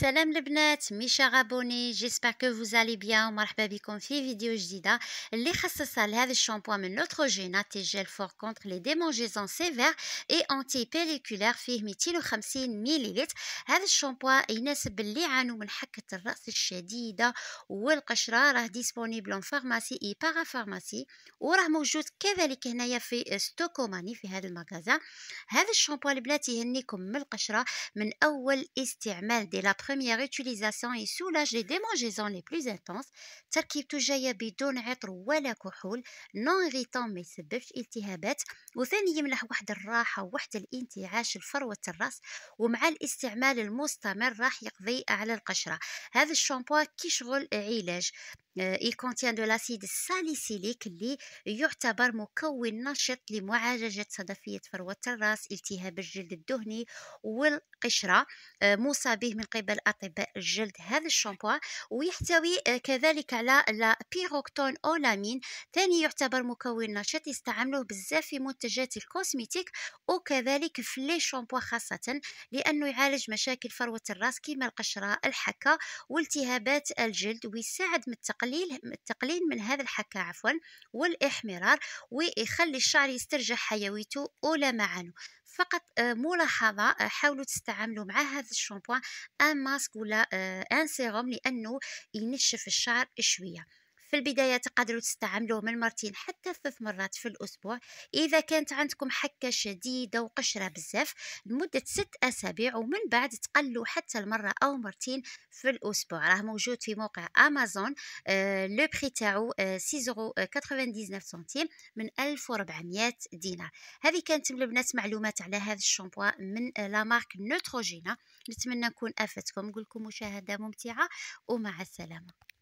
سلام البنات ميشا غابوني جيسبر كو فوز الي بيان ومرحبا بكم في فيديو جديده اللي خصصها لهذا الشامبوان من نوتروجينا تي جيل فور كونتر لي ديمونجيزون سيفير اي انتي بيليكولير فيه 250 مليلتر هذا الشامبوان يناسب اللي يعانوا من حكه الراس الشديده والقشره راه ديسپونيبل اون فارماسي اي بارا فارماسي وراه موجود كذلك هنايا في ستوكوماني في هذا المغازا هذا الشامبوان البنات يهنيكم من القشره من اول استعمال دي première utilisation soulage les démangeaisons les plus intenses تركيبته جاية بدون عطر ولا كحول نون غيطون ما يسببش التهابات وثاني يمنح واحد الراحة وواحد الانتعاش لفروة الراس ومع الاستعمال المستمر راح يقضي على القشرة هذا الشامبو كيشغل علاج آه، il contient de l'acide الساليسيليك اللي يعتبر مكون نشط لمعالجة صدفية فروة الرأس التهاب الجلد الدهني والقشرة آه، موصى به من قبل أطباء الجلد هذا الشامبوا ويحتوي آه، كذلك على لا بيروكتون أولامين ثاني يعتبر مكون نشط يستعملوه بزاف في منتجات الكوسميتيك وكذلك في لي شامبوا خاصة لأنه يعالج مشاكل فروة الرأس كما القشرة الحكة والتهابات الجلد ويساعد من التقليل التقليل التقليل من هذا الحكى عفوا والإحمرار ويخلي الشعر يسترجع حيويته أولى معا فقط آه، ملاحظة آه، حاولوا تستعملوا مع هذا الشامبوان ان ماسك ولا ان سيروم لأنه ينشف الشعر شوية في البداية تقدروا تستعملوه من مرتين حتى ثلاث مرات في الأسبوع إذا كانت عندكم حكة شديدة وقشرة بزاف لمدة ست أسابيع ومن بعد تقلوا حتى المرة أو مرتين في الأسبوع راه موجود في موقع أمازون آه لو بخي تاعو 6.99 آه، سنتيم من 1400 دينار هذه كانت البنات معلومات على هذا الشامبوا من آه، لا مارك نوتروجينا نتمنى نكون افدتكم نقول لكم مشاهده ممتعه ومع السلامه